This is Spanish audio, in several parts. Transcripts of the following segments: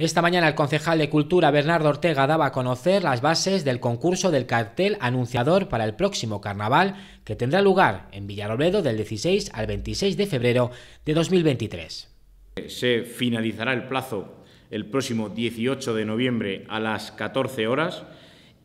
Esta mañana el concejal de Cultura Bernardo Ortega daba a conocer las bases del concurso del cartel anunciador para el próximo carnaval que tendrá lugar en Villarobledo del 16 al 26 de febrero de 2023. Se finalizará el plazo el próximo 18 de noviembre a las 14 horas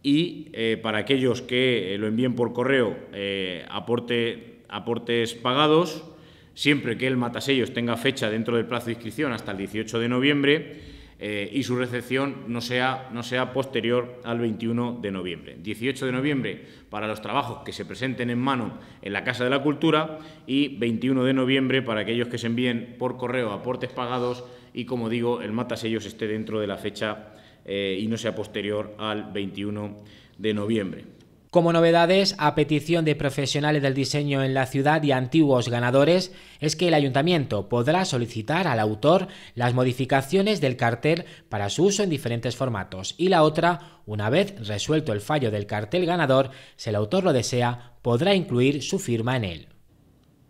y eh, para aquellos que eh, lo envíen por correo eh, aportes pagados, siempre que el matasellos tenga fecha dentro del plazo de inscripción hasta el 18 de noviembre, eh, y su recepción no sea, posterior al 21 de noviembre. 18 de noviembre para los trabajos que se presenten en mano en la Casa de la Cultura y 21 de noviembre para aquellos que se envíen por correo aportes pagados y, como digo, el matasellos esté dentro de la fecha eh, y no sea posterior al 21 de noviembre. Como novedades, a petición de profesionales del diseño en la ciudad y antiguos ganadores, es que el ayuntamiento podrá solicitar al autor las modificaciones del cartel para su uso en diferentes formatos y la otra, una vez resuelto el fallo del cartel ganador, si el autor lo desea, podrá incluir su firma en él.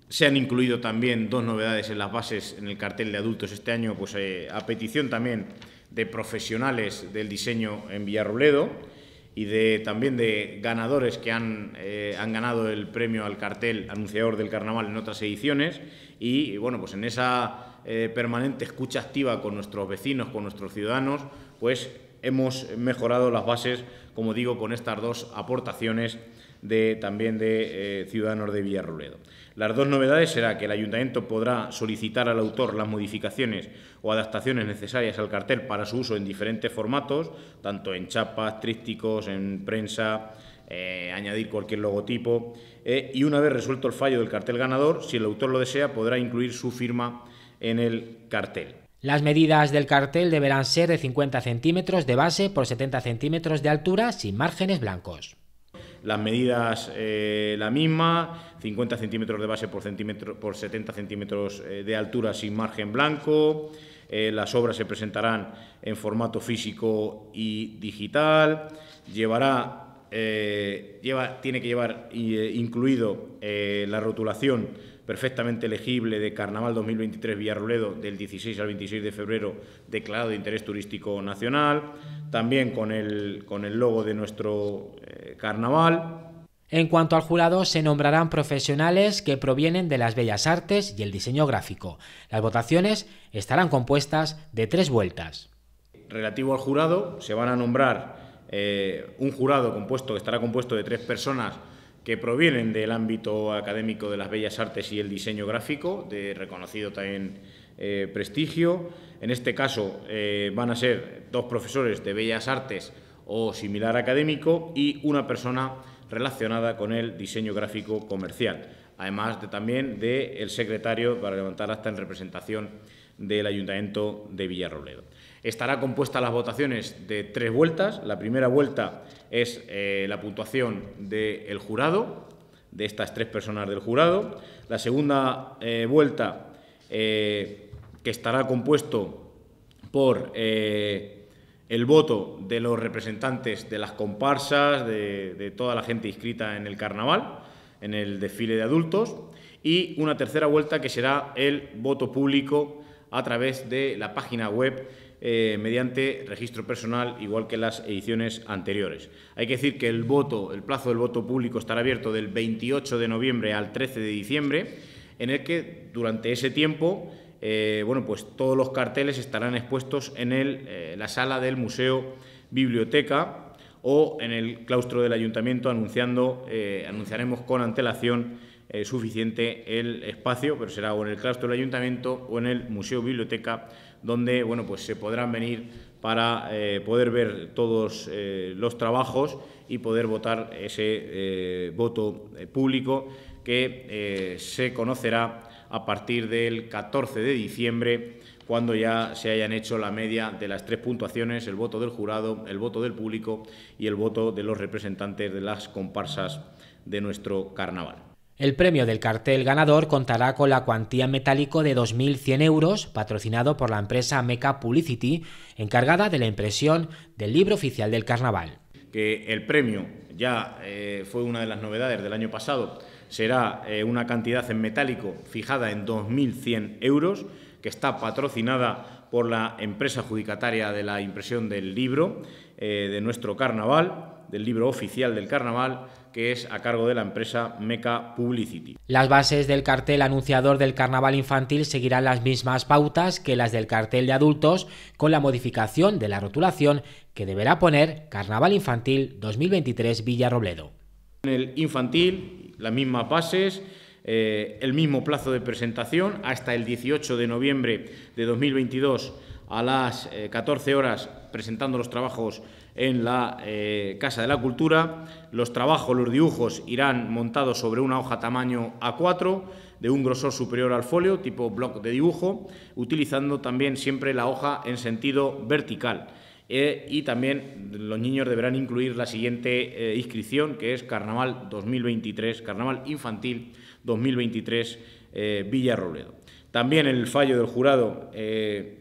Se han incluido también dos novedades en las bases en el cartel de adultos este año, pues eh, a petición también de profesionales del diseño en Villarroledo y de, también de ganadores que han, eh, han ganado el premio al cartel anunciador del carnaval en otras ediciones y bueno, pues en esa eh, permanente escucha activa con nuestros vecinos, con nuestros ciudadanos, pues hemos mejorado las bases, como digo, con estas dos aportaciones también de eh, Ciudadanos de Villarroledo. Las dos novedades será que el ayuntamiento podrá solicitar al autor las modificaciones o adaptaciones necesarias al cartel para su uso en diferentes formatos, tanto en chapas, trípticos, en prensa, eh, añadir cualquier logotipo. Eh, y una vez resuelto el fallo del cartel ganador, si el autor lo desea, podrá incluir su firma en el cartel. Las medidas del cartel deberán ser de 50 centímetros de base por 70 centímetros de altura sin márgenes blancos las medidas eh, la misma, 50 centímetros de base por, por 70 centímetros eh, de altura sin margen blanco, eh, las obras se presentarán en formato físico y digital, llevará, lleva, tiene que llevar incluido la rotulación perfectamente legible de Carnaval 2023 Villarroledo del 16 al 26 de febrero, declarado de interés turístico nacional, también con el, con el logo de nuestro carnaval. En cuanto al jurado, se nombrarán profesionales que provienen de las bellas artes y el diseño gráfico. Las votaciones estarán compuestas de tres vueltas. Relativo al jurado, se van a nombrar eh, un jurado compuesto que estará compuesto de tres personas que provienen del ámbito académico de las bellas artes y el diseño gráfico, de reconocido también eh, prestigio. En este caso eh, van a ser dos profesores de bellas artes o similar académico y una persona relacionada con el diseño gráfico comercial, además de, también del secretario para levantar hasta en representación del Ayuntamiento de Villarrobledo. Estará compuesta las votaciones de tres vueltas. La primera vuelta es eh, la puntuación del jurado, de estas tres personas del jurado. La segunda eh, vuelta, eh, que estará compuesto por el voto de los representantes de las comparsas, de, toda la gente inscrita en el carnaval, en el desfile de adultos, y una tercera vuelta que será el voto público a través de la página web eh, mediante registro personal, igual que las ediciones anteriores. Hay que decir que el voto, el plazo del voto público estará abierto del 28 de noviembre al 13 de diciembre, en el que durante ese tiempo eh, bueno, pues todos los carteles estarán expuestos en el, eh, la sala del Museo Biblioteca o en el claustro del ayuntamiento anunciando, eh, anunciaremos con antelación suficiente el espacio, pero será o en el claustro del ayuntamiento o en el Museo Biblioteca, donde bueno, pues se podrán venir para poder ver todos los trabajos y poder votar ese voto público que se conocerá a partir del 14 de diciembre, cuando ya se hayan hecho la media de las tres puntuaciones, el voto del jurado, el voto del público y el voto de los representantes de las comparsas de nuestro carnaval. El premio del cartel ganador contará con la cuantía metálico de 2.100 euros, patrocinado por la empresa Meca Publicity, encargada de la impresión del libro oficial del carnaval que el premio ya eh, fue una de las novedades del año pasado, será eh, una cantidad en metálico fijada en 2.100 euros, que está patrocinada por la empresa adjudicataria de la impresión del libro eh, de nuestro carnaval, del libro oficial del carnaval, que es a cargo de la empresa Meca Publicity. Las bases del cartel anunciador del carnaval infantil seguirán las mismas pautas que las del cartel de adultos, con la modificación de la rotulación que deberá poner Carnaval Infantil 2023 Villa Robledo. En el infantil, las mismas bases eh, el mismo plazo de presentación hasta el 18 de noviembre de 2022 a las 14 eh, horas presentando los trabajos en la eh, Casa de la Cultura. Los trabajos, los dibujos irán montados sobre una hoja tamaño A4 de un grosor superior al folio, tipo bloc de dibujo, utilizando también siempre la hoja en sentido vertical. y también los niños deberán incluir la siguiente inscripción, que es Carnaval 2023, Carnaval Infantil 2023 Villa Villarrobledo. También el fallo del jurado eh,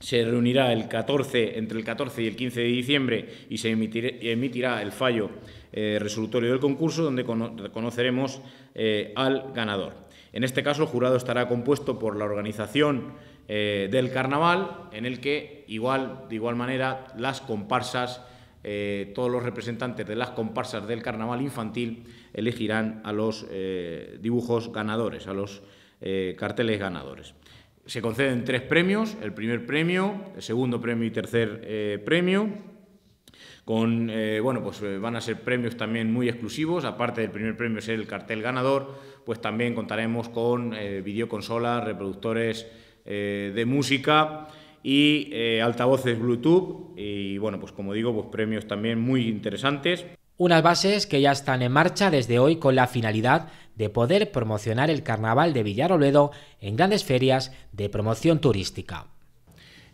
se reunirá el 14, entre el 14 y el 15 de diciembre y se emitirá el fallo eh, resolutorio del concurso donde conoceremos eh, al ganador. En este caso, el jurado estará compuesto por la organización del carnaval, en el que igual, de igual manera las comparsas eh, todos los representantes de las comparsas del carnaval infantil elegirán a los eh, dibujos ganadores, a los eh, carteles ganadores. Se conceden tres premios, el primer premio, el segundo premio y tercer premio. Con, bueno, pues van a ser premios también muy exclusivos, aparte del primer premio ser el cartel ganador, pues también contaremos con videoconsolas, reproductores de música, y eh, altavoces Bluetooth y bueno, pues como digo, pues premios también muy interesantes. Unas bases que ya están en marcha desde hoy con la finalidad de poder promocionar el carnaval de Villaroledo... en grandes ferias de promoción turística.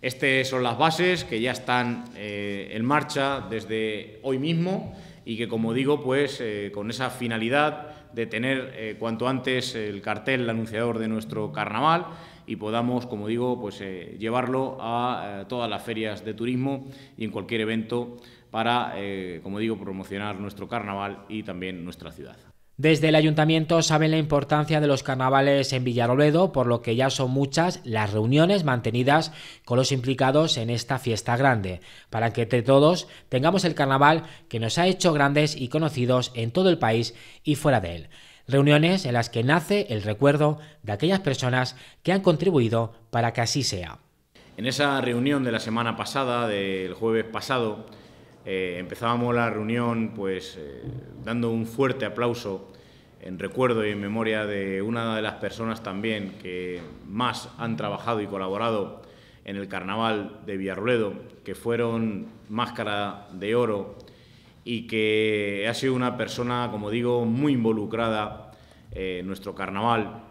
Estas son las bases que ya están eh, en marcha desde hoy mismo y que, como digo, pues eh, con esa finalidad de tener cuanto antes el cartel el anunciador de nuestro carnaval y podamos, como digo, pues, eh, llevarlo a eh, todas las ferias de turismo y en cualquier evento para, eh, como digo, promocionar nuestro carnaval y también nuestra ciudad. Desde el ayuntamiento saben la importancia de los carnavales en Villarrobledo, por lo que ya son muchas las reuniones mantenidas con los implicados en esta fiesta grande, para que entre todos tengamos el carnaval que nos ha hecho grandes y conocidos en todo el país y fuera de él reuniones en las que nace el recuerdo de aquellas personas que han contribuido para que así sea. En esa reunión de la semana pasada, del jueves pasado, eh, empezábamos la reunión pues eh, dando un fuerte aplauso en recuerdo y en memoria de una de las personas también que más han trabajado y colaborado en el carnaval de Villarruedo, que fueron Máscara de Oro y que ha sido una persona, como digo, muy involucrada eh, en nuestro carnaval,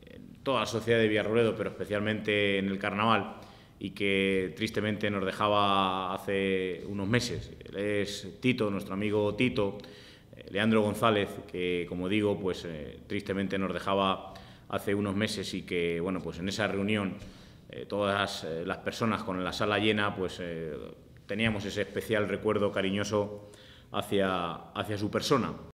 eh, en toda la sociedad de Villarroledo, pero especialmente en el carnaval, y que tristemente nos dejaba hace unos meses. Él es Tito, nuestro amigo Tito, eh, Leandro González, que como digo, pues tristemente nos dejaba hace unos meses y que, bueno, pues en esa reunión todas las personas con la sala llena, pues teníamos ese especial recuerdo cariñoso hacia, hacia su persona.